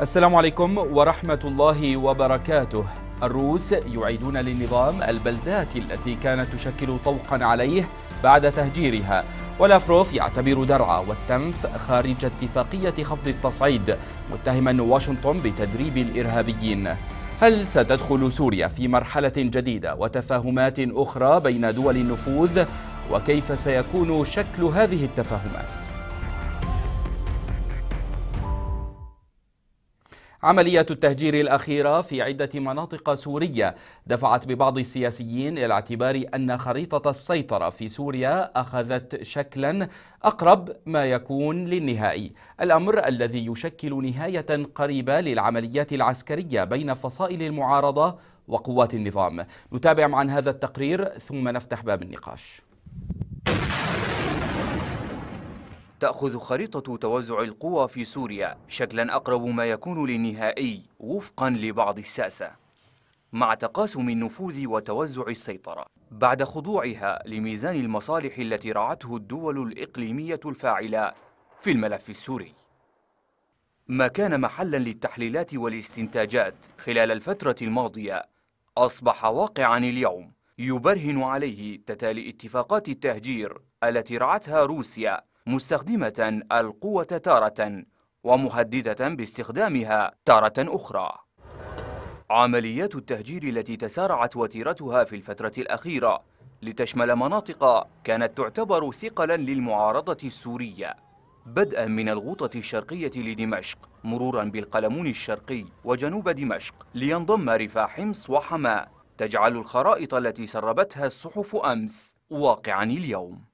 السلام عليكم ورحمة الله وبركاته الروس يعيدون للنظام البلدات التي كانت تشكل طوقا عليه بعد تهجيرها ولافروف يعتبر درعا والتنف خارج اتفاقية خفض التصعيد متهما واشنطن بتدريب الإرهابيين هل ستدخل سوريا في مرحلة جديدة وتفاهمات أخرى بين دول النفوذ وكيف سيكون شكل هذه التفاهمات؟ عملية التهجير الأخيرة في عدة مناطق سورية دفعت ببعض السياسيين إلى اعتبار أن خريطة السيطرة في سوريا أخذت شكلا أقرب ما يكون للنهائي الأمر الذي يشكل نهاية قريبة للعمليات العسكرية بين فصائل المعارضة وقوات النظام نتابع عن هذا التقرير ثم نفتح باب النقاش تأخذ خريطة توزع القوى في سوريا شكلا أقرب ما يكون للنهائي وفقا لبعض الساسة مع تقاسم النفوذ وتوزع السيطرة بعد خضوعها لميزان المصالح التي رعته الدول الإقليمية الفاعلة في الملف السوري ما كان محلا للتحليلات والاستنتاجات خلال الفترة الماضية أصبح واقعا اليوم يبرهن عليه تتالي اتفاقات التهجير التي رعتها روسيا مستخدمة القوة تارة ومهددة باستخدامها تارة أخرى عمليات التهجير التي تسارعت وتيرتها في الفترة الأخيرة لتشمل مناطق كانت تعتبر ثقلا للمعارضة السورية بدءا من الغوطة الشرقية لدمشق مرورا بالقلمون الشرقي وجنوب دمشق لينضم رفا حمص وحماة تجعل الخرائط التي سربتها الصحف أمس واقعا اليوم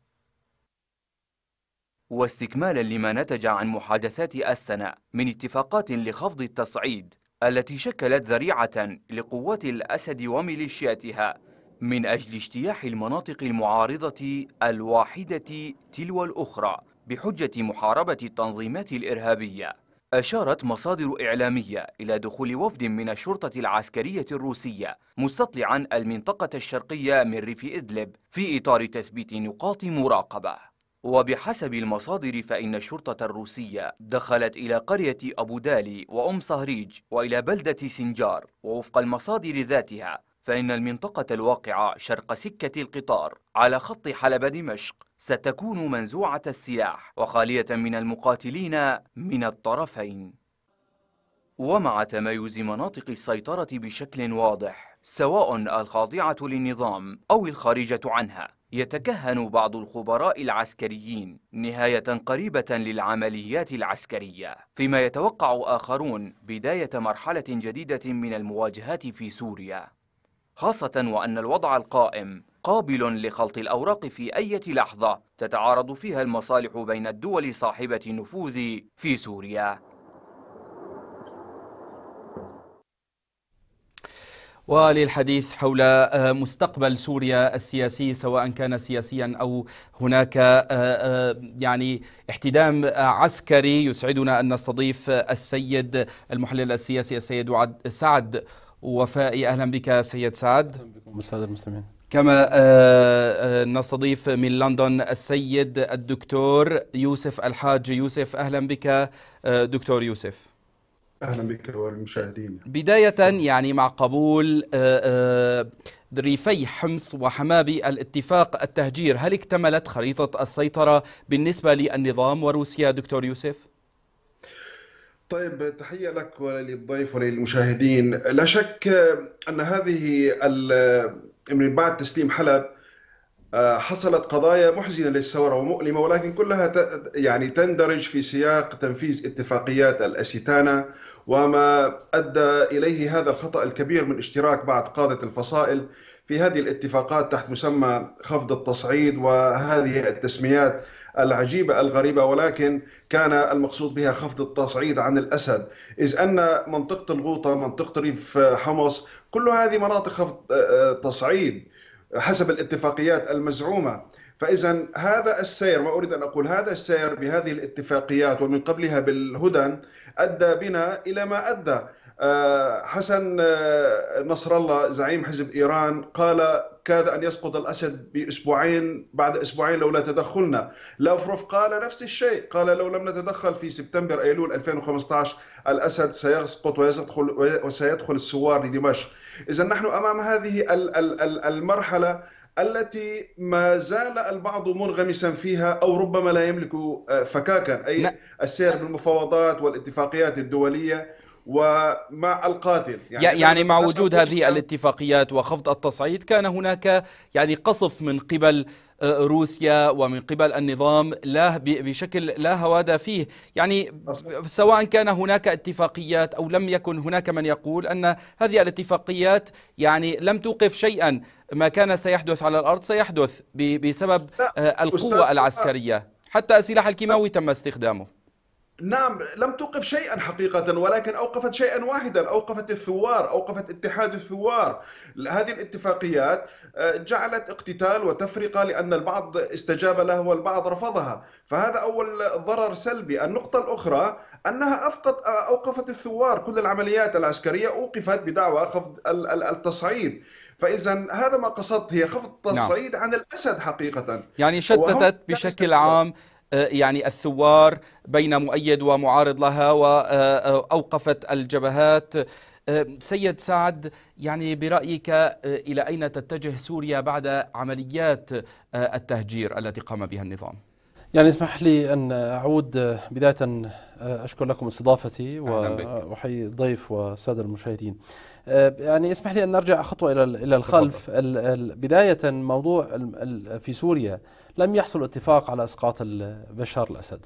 واستكمالا لما نتج عن محادثات أستنا من اتفاقات لخفض التصعيد التي شكلت ذريعة لقوات الأسد وميليشياتها من أجل اجتياح المناطق المعارضة الواحدة تلو الأخرى بحجة محاربة التنظيمات الإرهابية أشارت مصادر إعلامية إلى دخول وفد من الشرطة العسكرية الروسية مستطلعا المنطقة الشرقية من ريف إدلب في إطار تثبيت نقاط مراقبة وبحسب المصادر فإن الشرطة الروسية دخلت إلى قرية أبو دالي وأم صهريج وإلى بلدة سنجار ووفق المصادر ذاتها فإن المنطقة الواقعة شرق سكة القطار على خط حلب دمشق ستكون منزوعة السلاح وخالية من المقاتلين من الطرفين ومع تمايز مناطق السيطرة بشكل واضح سواء الخاضعة للنظام أو الخارجة عنها يتكهن بعض الخبراء العسكريين نهاية قريبة للعمليات العسكرية فيما يتوقع آخرون بداية مرحلة جديدة من المواجهات في سوريا خاصة وأن الوضع القائم قابل لخلط الأوراق في أي لحظة تتعارض فيها المصالح بين الدول صاحبة النفوذ في سوريا وللحديث حول آه، مستقبل سوريا السياسي سواء كان سياسيا او هناك آه، آه، يعني احتدام عسكري يسعدنا ان نستضيف السيد المحلل السياسي السيد سعد وفائي اهلا بك سيد سعد اهلا بكم الساده المستمعين كما نستضيف من لندن السيد الدكتور يوسف الحاج يوسف اهلا بك دكتور يوسف اهلا بك والمشاهدين بدايه يعني مع قبول آه، آه، ريفي حمص وحمابي الاتفاق التهجير هل اكتملت خريطه السيطره بالنسبه للنظام وروسيا دكتور يوسف؟ طيب تحية لك وللضيف وللمشاهدين لا شك أن هذه من بعد تسليم حلب آه، حصلت قضايا محزنة للثورة ومؤلمة ولكن كلها يعني تندرج في سياق تنفيذ اتفاقيات الأسيتانا وما أدى إليه هذا الخطأ الكبير من اشتراك بعض قادة الفصائل في هذه الاتفاقات تحت مسمى خفض التصعيد وهذه التسميات العجيبة الغريبة ولكن كان المقصود بها خفض التصعيد عن الأسد إذ أن منطقة الغوطة منطقة ريف حمص كل هذه مناطق خفض آه، آه، تصعيد حسب الاتفاقيات المزعومة فاذا هذا السير ما اريد ان اقول هذا السير بهذه الاتفاقيات ومن قبلها بالهدن ادى بنا الى ما ادى آه، حسن آه، نصر الله زعيم حزب ايران قال كاد ان يسقط الاسد باسبوعين بعد اسبوعين لولا تدخلنا، لافروف قال نفس الشيء، قال لو لم نتدخل في سبتمبر ايلول 2015 الاسد سيسقط ويدخل وسيدخل الثوار لدمشق، اذا نحن امام هذه المرحله التي ما زال البعض منغمسا فيها او ربما لا يملك آه، فكاكا اي السير بالمفاوضات والاتفاقيات الدوليه ومع القاتل يعني, يعني مع وجود هذه الاتفاقيات وخفض التصعيد كان هناك يعني قصف من قبل آه، روسيا ومن قبل النظام لا بشكل لا هوادة فيه يعني سواء كان هناك اتفاقيات أو لم يكن هناك من يقول أن هذه الاتفاقيات يعني لم توقف شيئا ما كان سيحدث على الأرض سيحدث بسبب آه، القوة العسكرية حتى السلاح الكيماوي تم استخدامه نعم لم توقف شيئا حقيقة ولكن أوقفت شيئا واحدا أوقفت الثوار أوقفت اتحاد الثوار هذه الاتفاقيات آه، جعلت اقتتال وتفرقة لأن البعض استجاب له والبعض رفضها فهذا أول ضرر سلبي النقطة الأخرى أنها أفقت آه، أوقفت الثوار كل العمليات العسكرية أوقفت بدعوى خفض التصعيد فاذا هذا ما قصدت هي خفض نعم. التصعيد نعم. عن الاسد حقيقه يعني شتتت بشكل عام آه، يعني الثوار بين مؤيد ومعارض لها وأوقفت آه، آه، الجبهات سيد سعد يعني برأيك إلى أين تتجه سوريا بعد عمليات التهجير التي قام بها النظام؟ يعني اسمح لي أن أعود بداية أشكر لكم استضافتي وأحيي الضيف والسادة المشاهدين يعني اسمح لي أن نرجع خطوة إلى إلى الخلف بداية موضوع في سوريا لم يحصل اتفاق على اسقاط بشار الاسد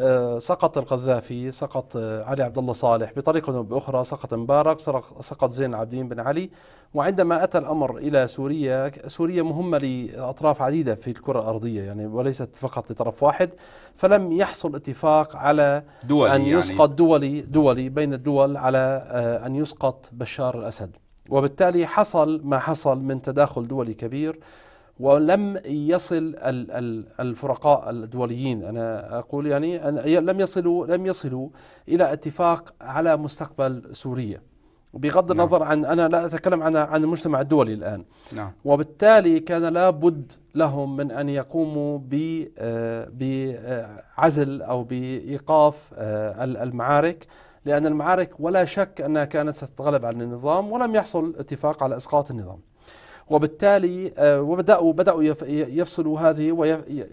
آه، سقط القذافي سقط آه، علي عبد الله صالح بطريقة أو بأخرى سقط مبارك سقط زين العابدين بن علي وعندما أتى الأمر إلى سوريا سوريا مهمة لأطراف عديدة في الكرة الأرضية يعني وليست فقط لطرف واحد فلم يحصل اتفاق على دولي أن يعني. يسقط يعني. دولي, دولي بين الدول على آه، أن يسقط بشار الأسد وبالتالي حصل ما حصل من تداخل دولي كبير ولم يصل الفرقاء الدوليين انا اقول يعني أن لم يصلوا لم يصلوا الى اتفاق على مستقبل سوريا بغض نعم. النظر نعم. عن انا لا اتكلم عن عن المجتمع الدولي الان نعم. وبالتالي كان لابد لهم من ان يقوموا ب آه، بعزل آه، او بايقاف آه، المعارك لان المعارك ولا شك انها كانت ستتغلب على النظام ولم يحصل اتفاق على اسقاط النظام وبالتالي آه، وبداوا بداوا يفصلوا هذه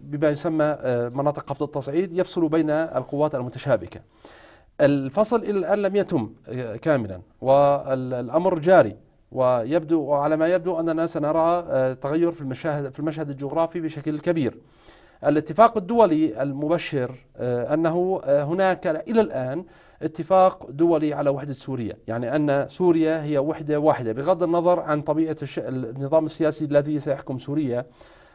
بما يسمى آه، مناطق خفض التصعيد يفصلوا بين القوات المتشابكه. الفصل الى الان لم يتم آه، كاملا والامر جاري ويبدو وعلى ما يبدو اننا سنرى تغير في المشاهد في المشهد الجغرافي بشكل كبير. الاتفاق الدولي المبشر انه هناك الى الان اتفاق دولي على وحدة سوريا يعني أن سوريا هي وحدة واحدة بغض النظر عن طبيعة النظام السياسي الذي سيحكم سوريا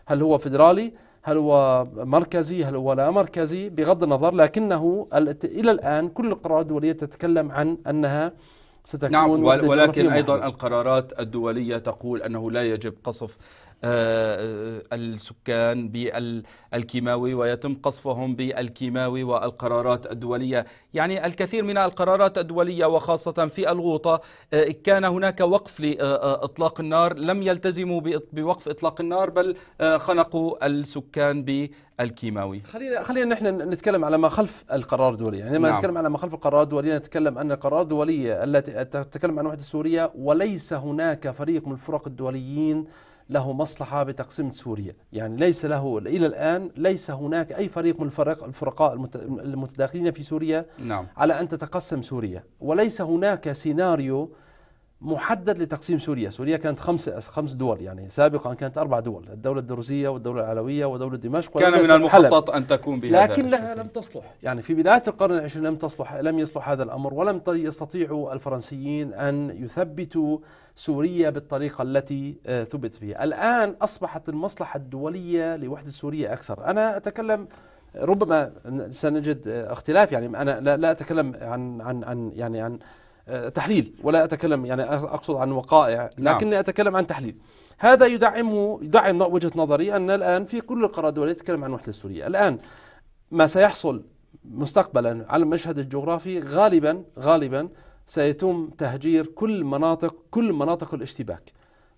هل هو فيدرالي هل هو مركزي هل هو لا مركزي بغض النظر لكنه إلى الآن كل القرارات الدولية تتكلم عن أنها ستكون نعم ولكن أيضا القرارات الدولية تقول أنه لا يجب قصف آه، آه، السكان بالكيماوي ويتم قصفهم بالكيماوي والقرارات الدولية يعني الكثير من القرارات الدولية وخاصة في الغوطة آه، كان هناك وقف لإطلاق النار لم يلتزموا بوقف إطلاق النار بل خنقوا السكان بالكيماوي خلينا خلينا نحن نتكلم على ما خلف القرار الدولي يعني لما نعم. نتكلم على ما خلف القرار الدولي نتكلم أن القرار الدولية التي تتكلم عن وحدة سوريا وليس هناك فريق من الفرق الدوليين له مصلحة بتقسيم سوريا يعني ليس له إلى الآن ليس هناك أي فريق من الفرق الفرقاء المتداخلين في سوريا نعم. على أن تتقسم سوريا وليس هناك سيناريو محدد لتقسيم سوريا سوريا كانت خمسة خمس دول يعني سابقا كانت أربع دول الدولة الدروزية والدولة العلوية ودولة دمشق كان من المخطط أن تكون بهذا لكنها لم تصلح يعني في بداية القرن العشرين لم تصلح لم يصلح هذا الأمر ولم يستطيعوا الفرنسيين أن يثبتوا سوريا بالطريقة التي آه، ثبت بها الآن أصبحت المصلحة الدولية لوحدة سوريا أكثر أنا أتكلم ربما سنجد آه، اختلاف يعني انا لا اتكلم عن عن عن يعني عن تحليل ولا أتكلم يعني أقصد عن وقائع نعم. لكني نعم. أتكلم عن تحليل هذا يدعمه يدعم وجهة نظري أن الآن في كل القرار الدولية تتكلم عن الوحدة السورية الآن ما سيحصل مستقبلا على المشهد الجغرافي غالبا غالبا سيتم تهجير كل مناطق كل مناطق الاشتباك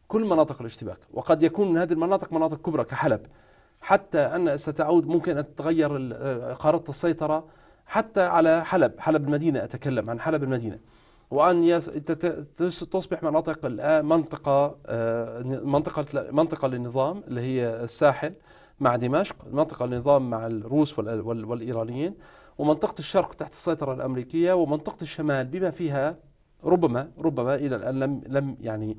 كل مناطق الاشتباك وقد يكون من هذه المناطق مناطق كبرى كحلب حتى أن ستعود ممكن أن تتغير خارطة آه، السيطرة حتى على حلب حلب المدينة أتكلم عن حلب المدينة وان تصبح مناطق الان منطقه آه، منطقه منطقه للنظام اللي هي الساحل مع دمشق منطقه للنظام مع الروس والايرانيين ومنطقه الشرق تحت السيطره الامريكيه ومنطقه الشمال بما فيها ربما ربما الى الان لم لم يعني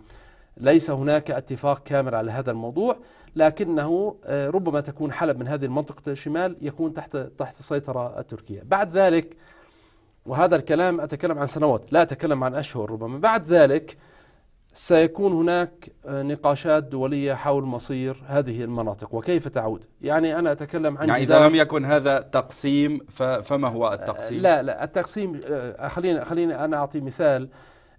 ليس هناك اتفاق كامل على هذا الموضوع لكنه آه، ربما تكون حلب من هذه المنطقه الشمال يكون تحت تحت السيطره التركيه بعد ذلك وهذا الكلام أتكلم عن سنوات لا أتكلم عن أشهر ربما بعد ذلك سيكون هناك نقاشات دولية حول مصير هذه المناطق وكيف تعود يعني أنا أتكلم عن يعني إذا لم يكن هذا تقسيم فما هو التقسيم؟ لا لا التقسيم آه، خليني خليني أنا أعطي مثال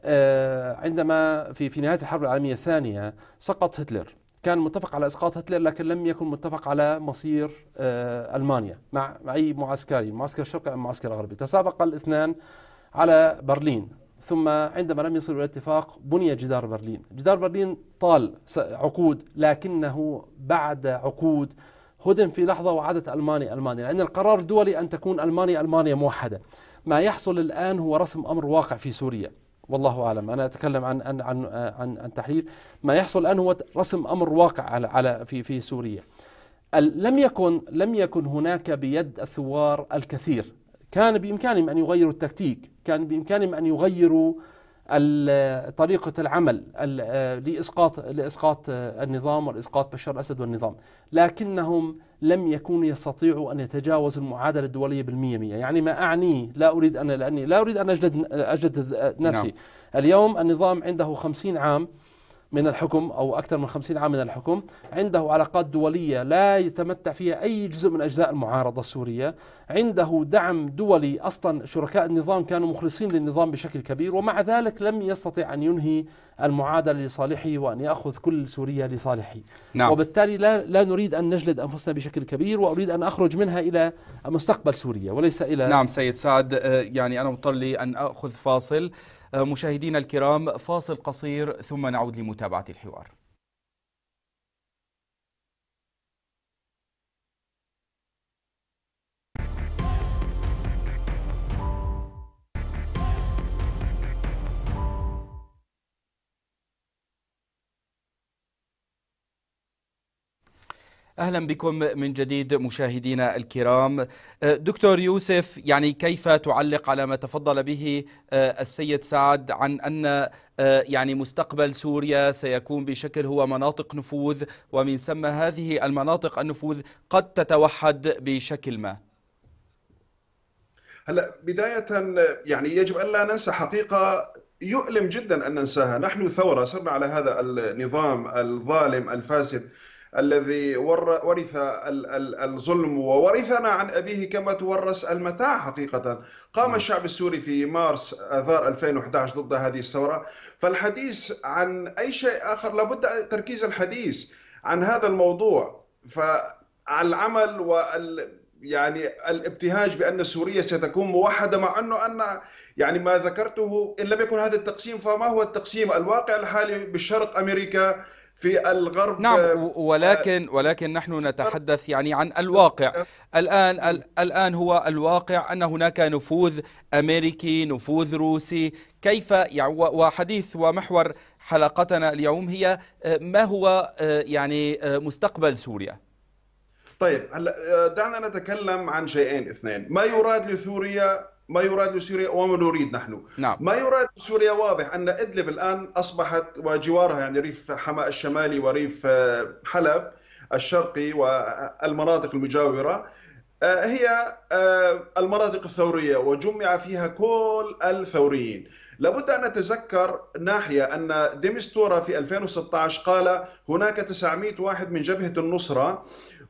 آه، عندما في في نهاية الحرب العالمية الثانية سقط هتلر كان متفق على اسقاط هتلر لكن لم يكن متفق على مصير آه، المانيا مع اي معسكري معسكر شرقي ام معسكر غربي تسابق الاثنان على برلين ثم عندما لم يصلوا الى اتفاق بني جدار برلين جدار برلين طال عقود لكنه بعد عقود هدم في لحظه وعادت المانيا المانيا لان القرار الدولي ان تكون المانيا المانيا موحده ما يحصل الان هو رسم امر واقع في سوريا والله اعلم انا اتكلم عن عن عن عن, عن تحرير ما يحصل الان هو رسم امر واقع على على في في سوريا لم يكن لم يكن هناك بيد الثوار الكثير كان بامكانهم ان يغيروا التكتيك كان بامكانهم ان يغيروا طريقة العمل لإسقاط لإسقاط النظام والإسقاط بشار الأسد والنظام لكنهم لم يكونوا يستطيعوا أن يتجاوزوا المعادلة الدولية بالمية مية يعني ما أعنيه لا أريد أن لأني لا أريد أن أجد, أجد نفسي نعم. اليوم النظام عنده خمسين عام من الحكم أو أكثر من خمسين عام من الحكم عنده علاقات دولية لا يتمتع فيها أي جزء من أجزاء المعارضة السورية عنده دعم دولي أصلا شركاء النظام كانوا مخلصين للنظام بشكل كبير ومع ذلك لم يستطع أن ينهي المعادلة لصالحه وأن يأخذ كل سوريا لصالحه نعم. وبالتالي لا, لا نريد أن نجلد أنفسنا بشكل كبير وأريد أن أخرج منها إلى مستقبل سوريا وليس إلى نعم سيد سعد آه، يعني أنا مضطر لي أن أخذ فاصل مشاهدينا الكرام فاصل قصير ثم نعود لمتابعة الحوار اهلا بكم من جديد مشاهدينا الكرام. أه، دكتور يوسف يعني كيف تعلق على ما تفضل به أه، السيد سعد عن ان أه، يعني مستقبل سوريا سيكون بشكل هو مناطق نفوذ ومن ثم هذه المناطق النفوذ قد تتوحد بشكل ما. هلا بدايه يعني يجب ان لا ننسى حقيقه يؤلم جدا ان ننساها، نحن ثوره صرنا على هذا النظام الظالم الفاسد الذي ورث الظلم وورثنا عن أبيه كما تورث المتاع حقيقة قام نعم. الشعب السوري في مارس آذار 2011 ضد هذه الثورة فالحديث عن أي شيء آخر لابد تركيز الحديث عن هذا الموضوع فالعمل وال يعني الابتهاج بان سوريا ستكون موحده مع انه ان يعني ما ذكرته ان لم يكن هذا التقسيم فما هو التقسيم الواقع الحالي بالشرق امريكا في الغرب نعم آه، ولكن ولكن نحن نتحدث يعني عن الواقع آه. الآن الآن هو الواقع أن هناك نفوذ أمريكي نفوذ روسي كيف يعني وحديث ومحور حلقتنا اليوم هي آه، ما هو يعني مستقبل سوريا طيب هلا دعنا نتكلم عن شيئين اثنين ما يراد لسوريا ما يراد لسوريا وما نريد نحن نعم. ما يراد لسوريا واضح أن إدلب الآن أصبحت وجوارها يعني ريف حماء الشمالي وريف آه، حلب الشرقي والمناطق المجاورة آه، هي آه، المناطق الثورية وجمع فيها كل الثوريين لابد أن نتذكر ناحية أن ديمستورا في 2016 قال هناك 900 واحد من جبهة النصرة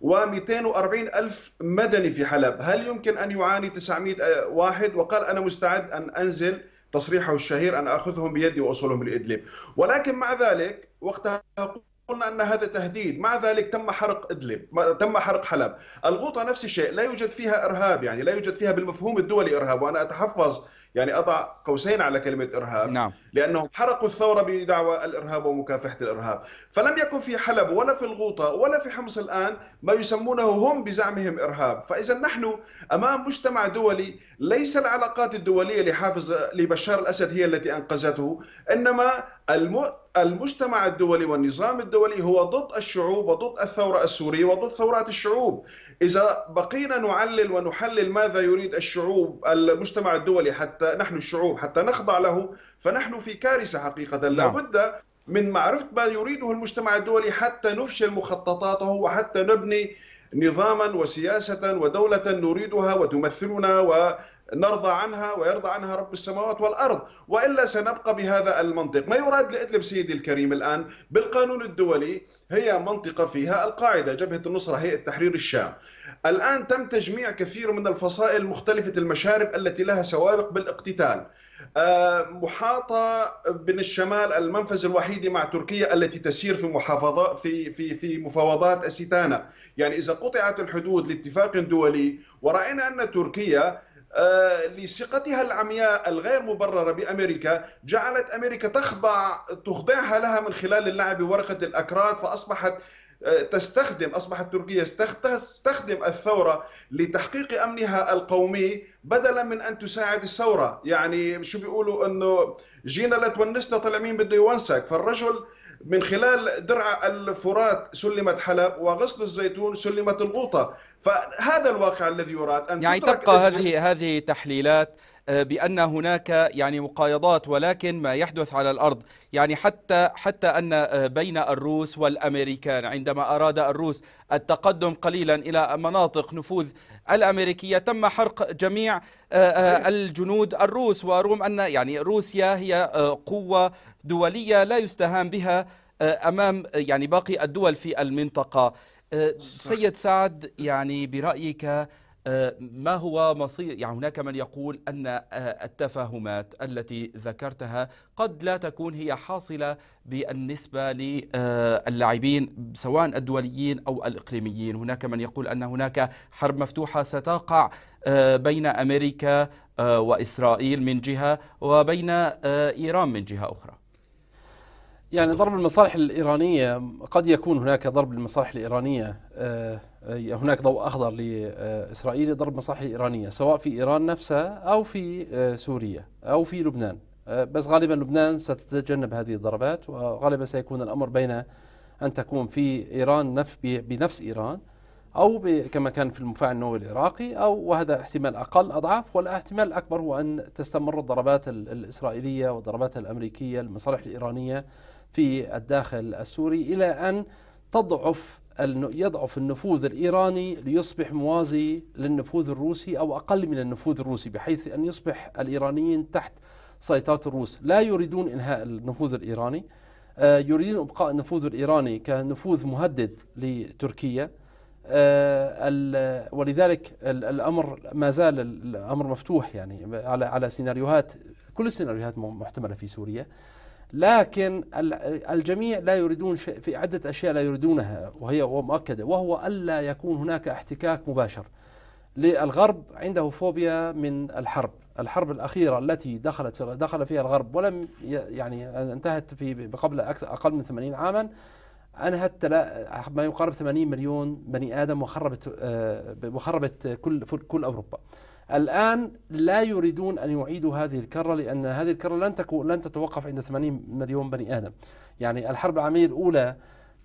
و240 ألف مدني في حلب هل يمكن أن يعاني 900 واحد وقال أنا مستعد أن أنزل تصريحه الشهير أن أخذهم بيدي وأوصلهم لإدلب ولكن مع ذلك وقتها قلنا ان هذا تهديد مع ذلك تم حرق ادلب تم حرق حلب الغوطه نفس الشيء لا يوجد فيها ارهاب يعني لا يوجد فيها بالمفهوم الدولي ارهاب وانا اتحفظ يعني اضع قوسين على كلمه ارهاب نعم. لأنهم حرقوا الثورة بدعوى الإرهاب ومكافحة الإرهاب فلم يكن في حلب ولا في الغوطة ولا في حمص الآن ما يسمونه هم بزعمهم إرهاب فإذا نحن أمام مجتمع دولي ليس العلاقات الدولية لحافظ لبشار الأسد هي التي أنقذته إنما المجتمع الدولي والنظام الدولي هو ضد الشعوب وضد الثورة السورية وضد ثورات الشعوب إذا بقينا نعلل ونحلل ماذا يريد الشعوب المجتمع الدولي حتى نحن الشعوب حتى نخضع له فنحن في كارثه حقيقه لا نعم. بد من معرفة ما يريده المجتمع الدولي حتى نفشل مخططاته وحتى نبني نظاما وسياسة ودولة نريدها وتمثلنا ونرضى عنها ويرضى عنها رب السماوات والأرض وإلا سنبقى بهذا المنطق ما يراد لإدلب سيدي الكريم الآن بالقانون الدولي هي منطقة فيها القاعدة جبهة النصرة هيئة تحرير الشام الآن تم تجميع كثير من الفصائل مختلفة المشارب التي لها سوابق بالاقتتال آه، محاطه من الشمال المنفذ الوحيد مع تركيا التي تسير في محافظات في في في مفاوضات أسيتانا يعني اذا قطعت الحدود لاتفاق دولي وراينا ان تركيا آه، لثقتها العمياء الغير مبرره بامريكا جعلت امريكا تخضع تخضعها لها من خلال اللعب بورقه الاكراد فاصبحت تستخدم اصبحت تركيا تستخدم الثوره لتحقيق امنها القومي بدلا من ان تساعد الثوره، يعني شو بيقولوا انه جينا لتونسنا طلع مين بده يونسك، فالرجل من خلال درع الفرات سلمت حلب وغصن الزيتون سلمت الغوطه، فهذا الواقع الذي يراد ان يعني تبقى هذه هذه تحليلات آه، بأن هناك يعني مقايضات ولكن ما يحدث على الأرض يعني حتى حتى أن آه، بين الروس والأمريكان عندما أراد الروس التقدم قليلا إلى مناطق نفوذ الأمريكية تم حرق جميع آه، الجنود الروس ورغم أن يعني روسيا هي قوة دولية لا يستهان بها أمام يعني باقي الدول في المنطقة سيد سعد يعني برأيك ما هو مصير يعني هناك من يقول أن آه، التفاهمات التي ذكرتها قد لا تكون هي حاصلة بالنسبة آه، للاعبين سواء الدوليين أو الإقليميين هناك من يقول أن هناك حرب مفتوحة ستقع آه، بين أمريكا وإسرائيل من جهة وبين إيران من جهة أخرى يعني ضرب المصالح الإيرانية قد يكون هناك ضرب المصالح الإيرانية آه، هناك ضوء أخضر لإسرائيل لضرب مصالح إيرانية سواء في إيران نفسها أو في آه، سوريا أو في لبنان آه، بس غالبا لبنان ستتجنب هذه الضربات وغالبا سيكون الأمر بين أن تكون في إيران نف بنفس إيران أو كما كان في المفاعل النووي العراقي أو وهذا احتمال أقل أضعاف والاحتمال الأكبر هو أن تستمر الضربات الإسرائيلية والضربات الأمريكية المصالح الإيرانية في الداخل السوري إلى أن تضعف يضعف النفوذ الإيراني ليصبح موازي للنفوذ الروسي أو أقل من النفوذ الروسي بحيث أن يصبح الإيرانيين تحت سيطرة الروس لا يريدون إنهاء النفوذ الإيراني آه، يريدون إبقاء النفوذ الإيراني كنفوذ مهدد لتركيا آه، ولذلك الأمر ما زال الأمر مفتوح يعني على على سيناريوهات كل السيناريوهات محتملة في سوريا لكن الجميع لا يريدون شيء في عدة أشياء لا يريدونها وهي مؤكدة وهو ألا يكون هناك احتكاك مباشر للغرب عنده فوبيا من الحرب الحرب الأخيرة التي دخلت دخل فيها الغرب ولم يعني انتهت في قبل أقل من 80 عاما أنهت ما يقارب 80 مليون بني آدم وخربت آه، وخربت كل كل أوروبا الآن لا يريدون أن يعيدوا هذه الكرة لأن هذه الكرة لن تكون لن تتوقف عند 80 مليون بني آدم يعني الحرب العالمية الأولى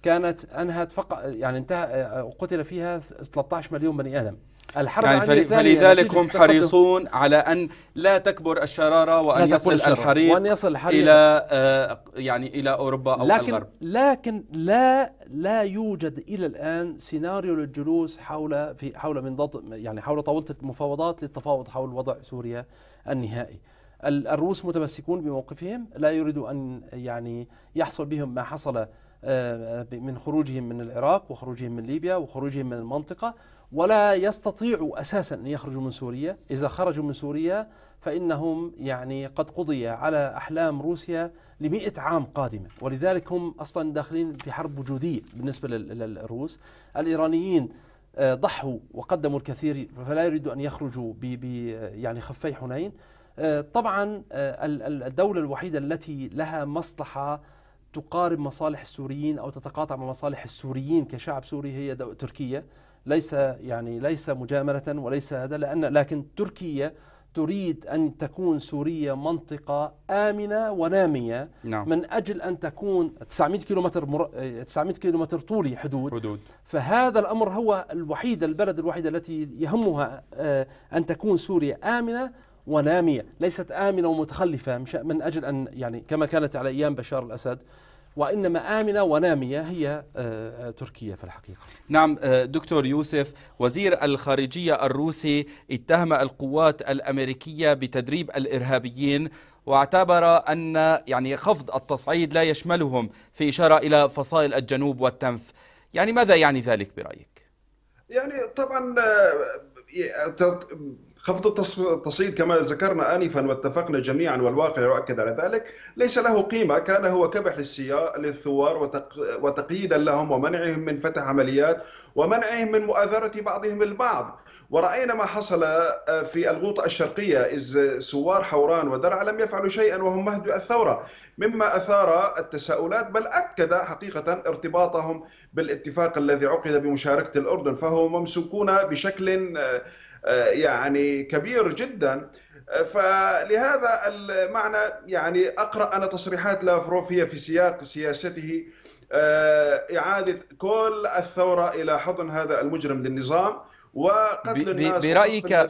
كانت أنهت فقط يعني انتهى قتل فيها 13 مليون بني آدم الحرب يعني فل... فلذلك هم حريصون على أن لا تكبر الشرارة وأن يصل الحريق, وأن يصل الحريق إلى آه يعني إلى أوروبا أو لكن الغرب لكن لا لا يوجد إلى الآن سيناريو للجلوس حول في حول منضد يعني حول طاولة المفاوضات للتفاوض حول وضع سوريا النهائي الروس متمسكون بموقفهم لا يريدوا أن يعني يحصل بهم ما حصل آه، من خروجهم من العراق وخروجهم من ليبيا وخروجهم من المنطقة ولا يستطيعوا أساسا أن يخرجوا من سوريا إذا خرجوا من سوريا فإنهم يعني قد قضي على أحلام روسيا لمئة عام قادمة ولذلك هم أصلا داخلين في حرب وجودية بالنسبة للروس الإيرانيين آه، ضحوا وقدموا الكثير فلا يريدوا أن يخرجوا ب يعني خفي حنين آه، طبعا آه، الدولة الوحيدة التي لها مصلحة تقارب مصالح السوريين أو تتقاطع مع مصالح السوريين كشعب سوري هي تركيا ليس يعني ليس مجامله وليس هذا لان لكن تركيا تريد أن تكون سوريا منطقة آمنة ونامية نعم. من أجل أن تكون 900 كيلومتر مر... 900 كيلومتر طولي حدود حدود فهذا الأمر هو الوحيد البلد الوحيدة التي يهمها آه، أن تكون سوريا آمنة ونامية ليست آمنة ومتخلفة من أجل أن يعني كما كانت على أيام بشار الأسد وإنما آمنة ونامية هي آه، آه، تركيا في الحقيقة نعم آه، دكتور يوسف وزير الخارجية الروسي اتهم القوات الأمريكية بتدريب الإرهابيين واعتبر أن يعني خفض التصعيد لا يشملهم في إشارة إلى فصائل الجنوب والتنف يعني ماذا يعني ذلك برأيك؟ يعني طبعا خفض التصعيد كما ذكرنا آنفا واتفقنا جميعا والواقع يؤكد على ذلك ليس له قيمة كان هو كبح للثوار وتقييدا لهم ومنعهم من فتح عمليات ومنعهم من مؤازرة بعضهم البعض ورأينا ما حصل آه، في الغوطة الشرقية إذ سوار حوران ودرع لم يفعلوا شيئا وهم مهد الثورة مما أثار التساؤلات بل أكد حقيقة ارتباطهم بالاتفاق الذي عقد بمشاركة الأردن فهم ممسوكون بشكل آه، آه، يعني كبير جدا آه، فلهذا المعنى يعني اقرا انا تصريحات لافروف هي في سياق سياسته آه، اعاده كل الثوره الى حضن هذا المجرم للنظام وقتل الناس نعم، برايك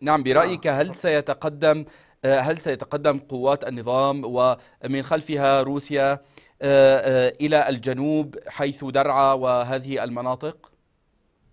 نعم برايك هل سيتقدم هل سيتقدم قوات النظام ومن خلفها روسيا الى الجنوب حيث درعا وهذه المناطق؟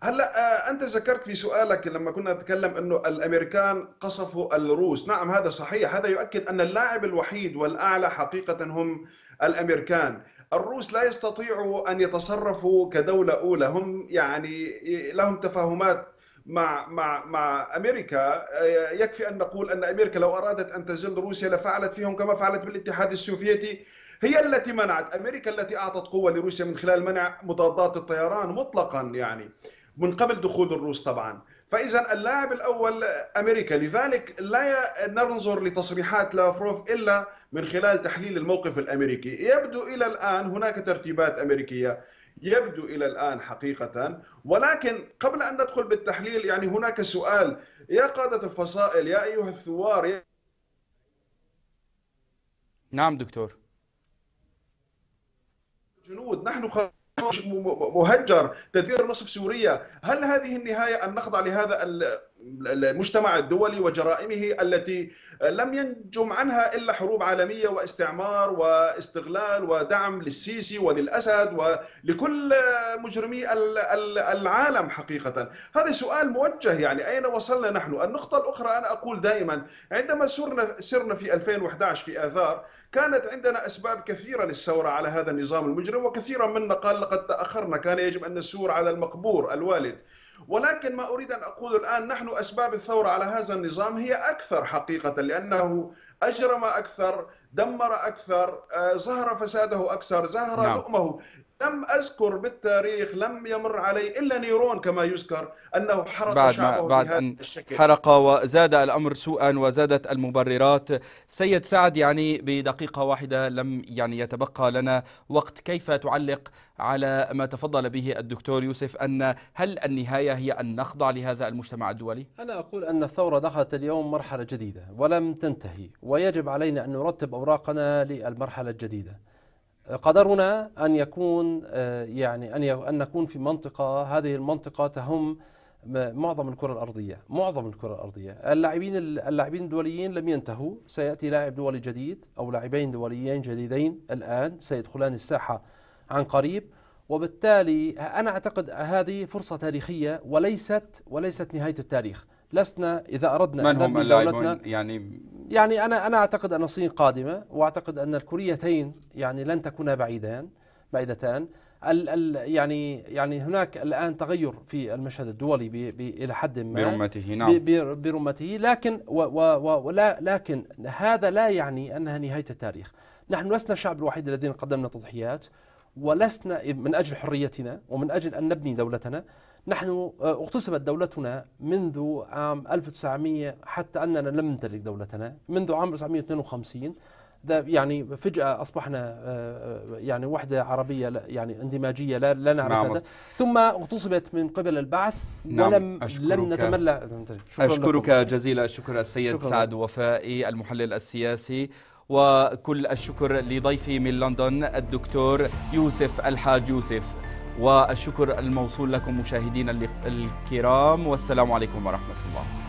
هلا آه، انت ذكرت في سؤالك لما كنا نتكلم انه الامريكان قصفوا الروس، نعم هذا صحيح، هذا يؤكد ان اللاعب الوحيد والاعلى حقيقه هم الامريكان، الروس لا يستطيعوا ان يتصرفوا كدوله اولى، هم يعني لهم تفاهمات مع مع مع امريكا آه، يكفي ان نقول ان امريكا لو ارادت ان تزل روسيا لفعلت فيهم كما فعلت بالاتحاد السوفيتي هي التي منعت امريكا التي اعطت قوه لروسيا من خلال منع مضادات الطيران مطلقا يعني من قبل دخول الروس طبعا فاذا اللاعب الاول امريكا لذلك لا ننظر لتصريحات لافروف الا من خلال تحليل الموقف الامريكي يبدو الى الان هناك ترتيبات امريكيه يبدو الى الان حقيقه ولكن قبل ان ندخل بالتحليل يعني هناك سؤال يا قاده الفصائل يا ايها الثوار يا نعم دكتور جنود نحن خ... مهجر تدمير نصف سوريا هل هذه النهاية أن نخضع لهذا المجتمع الدولي وجرائمه التي لم ينجم عنها الا حروب عالميه واستعمار واستغلال ودعم للسيسي وللاسد ولكل مجرمي العالم حقيقه، هذا سؤال موجه يعني اين وصلنا نحن؟ النقطه الاخرى انا اقول دائما عندما سرنا سرنا في 2011 في اذار كانت عندنا اسباب كثيره للثوره على هذا النظام المجرم وكثيرا منا قال لقد تاخرنا كان يجب ان نسور على المقبور الوالد ولكن ما أريد أن أقول الآن نحن أسباب الثورة على هذا النظام هي أكثر حقيقة لأنه أجرم أكثر دمر أكثر آه، ظهر فساده أكثر ظهر نعم. لؤمه لم أذكر بالتاريخ لم يمر علي إلا نيرون كما يذكر أنه حرق بعد شعبه بعد أن الشكل حرق وزاد الأمر سوءا وزادت المبررات سيد سعد يعني بدقيقة واحدة لم يعني يتبقى لنا وقت كيف تعلق على ما تفضل به الدكتور يوسف أن هل النهاية هي أن نخضع لهذا المجتمع الدولي؟ أنا أقول أن الثورة دخلت اليوم مرحلة جديدة ولم تنتهي ويجب علينا أن نرتب أوراقنا للمرحلة الجديدة قدرنا أن يكون آه، يعني أن أن نكون في منطقة هذه المنطقة تهم معظم الكرة الأرضية معظم الكرة الأرضية اللاعبين اللاعبين الدوليين لم ينتهوا سيأتي لاعب دولي جديد أو لاعبين دوليين جديدين الآن سيدخلان الساحة عن قريب وبالتالي أنا أعتقد هذه فرصة تاريخية وليست وليست نهاية التاريخ لسنا إذا أردنا من هم دولتنا يعني يعني أنا أنا أعتقد أن الصين قادمة وأعتقد أن الكوريتين يعني لن تكونا بعيدان بعيدتان ال ال يعني يعني هناك الان تغير في المشهد الدولي بي بي الى حد ما برمته نعم برمته لكن و و و ولا لكن هذا لا يعني انها نهايه التاريخ نحن لسنا الشعب الوحيد الذين قدمنا تضحيات ولسنا من اجل حريتنا ومن اجل ان نبني دولتنا نحن آه، اغتصبت دولتنا منذ عام 1900 حتى أننا لم نمتلك دولتنا منذ عام 1952 ده يعني فجأة أصبحنا آه، آه، يعني وحدة عربية يعني اندماجية لا, لا نعرف نعم. ثم اغتصبت من قبل البعث نعم. ولم أشكرك لم نتملى أشكرك لكم. جزيل الشكر السيد شكرا. سعد وفائي المحلل السياسي وكل الشكر لضيفي من لندن الدكتور يوسف الحاج يوسف والشكر الموصول لكم مشاهدينا الكرام والسلام عليكم ورحمة الله